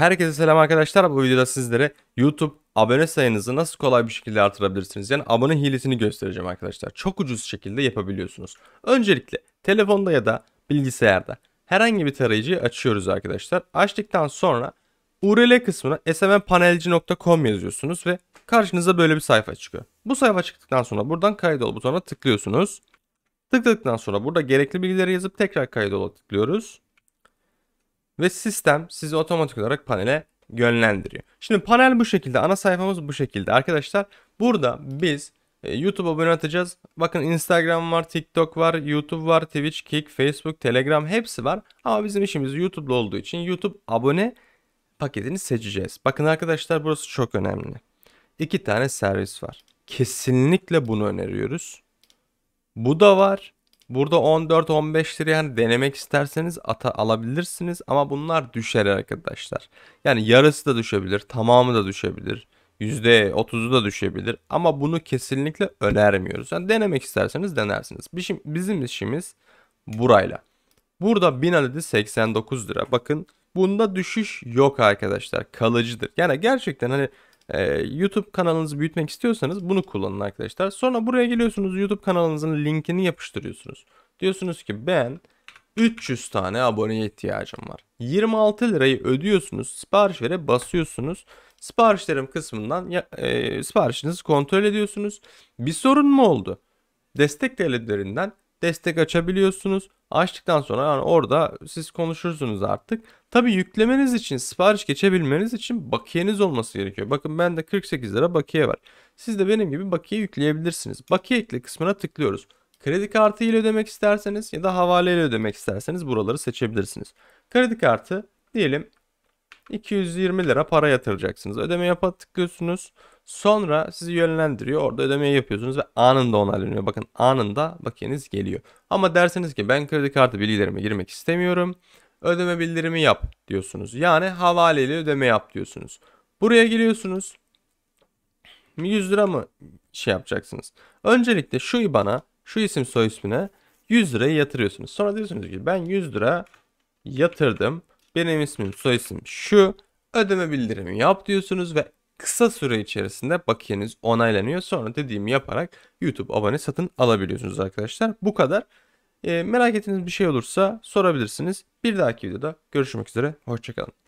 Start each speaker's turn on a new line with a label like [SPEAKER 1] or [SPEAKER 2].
[SPEAKER 1] Herkese selam arkadaşlar. Bu videoda sizlere YouTube abone sayınızı nasıl kolay bir şekilde artırabilirsiniz? Yani abone hilesini göstereceğim arkadaşlar. Çok ucuz şekilde yapabiliyorsunuz. Öncelikle telefonda ya da bilgisayarda herhangi bir tarayıcıyı açıyoruz arkadaşlar. Açtıktan sonra URL kısmına smpanelci.com yazıyorsunuz ve karşınıza böyle bir sayfa çıkıyor. Bu sayfa çıktıktan sonra buradan kaydol butonuna tıklıyorsunuz. Tıkladıktan sonra burada gerekli bilgileri yazıp tekrar kaydol'a tıklıyoruz ve sistem sizi otomatik olarak panele yönlendiriyor. Şimdi panel bu şekilde, ana sayfamız bu şekilde arkadaşlar. Burada biz e, YouTube abone atacağız. Bakın Instagram var, TikTok var, YouTube var, Twitch, Kick, Facebook, Telegram hepsi var. Ama bizim işimiz YouTube'da olduğu için YouTube abone paketini seçeceğiz. Bakın arkadaşlar burası çok önemli. İki tane servis var. Kesinlikle bunu öneriyoruz. Bu da var. Burada 14-15 lira yani denemek isterseniz ata alabilirsiniz ama bunlar düşer arkadaşlar. Yani yarısı da düşebilir, tamamı da düşebilir. %30'u da düşebilir ama bunu kesinlikle önermiyoruz. Yani denemek isterseniz denersiniz. Bizim, bizim işimiz burayla. Burada 1000 adedi 89 lira. Bakın bunda düşüş yok arkadaşlar. Kalıcıdır. Yani gerçekten hani ee, YouTube kanalınızı büyütmek istiyorsanız bunu kullanın arkadaşlar. Sonra buraya geliyorsunuz YouTube kanalınızın linkini yapıştırıyorsunuz. Diyorsunuz ki ben 300 tane aboneye ihtiyacım var. 26 lirayı ödüyorsunuz. sipariş vere basıyorsunuz. Siparişlerim kısmından ya, e, siparişinizi kontrol ediyorsunuz. Bir sorun mu oldu? Destek devletlerinden destek açabiliyorsunuz. Açtıktan sonra yani orada siz konuşursunuz artık. Tabi yüklemeniz için sipariş geçebilmeniz için bakiyeniz olması gerekiyor. Bakın bende 48 lira bakiye var. Siz de benim gibi bakiye yükleyebilirsiniz. Bakiye ekle kısmına tıklıyoruz. Kredi kartı ile ödemek isterseniz ya da havale ile ödemek isterseniz buraları seçebilirsiniz. Kredi kartı diyelim 220 lira para yatıracaksınız. Ödeme yapa tıklıyorsunuz. Sonra sizi yönlendiriyor. Orada ödemeyi yapıyorsunuz ve anında onaylanıyor. Bakın anında bakiyeniz geliyor. Ama derseniz ki ben kredi kartı bilgilerime girmek istemiyorum. Ödeme bildirimi yap diyorsunuz. Yani havaleyle ödeme yap diyorsunuz. Buraya geliyorsunuz. 100 lira mı şey yapacaksınız? Öncelikle şu IBAN'a, şu isim soy ismine 100 lirayı yatırıyorsunuz. Sonra diyorsunuz ki ben 100 lira yatırdım benim ismim soyisim şu ödeme bildirimi yap diyorsunuz ve kısa süre içerisinde bakiyeniz onaylanıyor. Sonra dediğimi yaparak YouTube abone satın alabiliyorsunuz arkadaşlar. Bu kadar. E, merak ettiğiniz bir şey olursa sorabilirsiniz. Bir dahaki videoda görüşmek üzere. Hoşçakalın.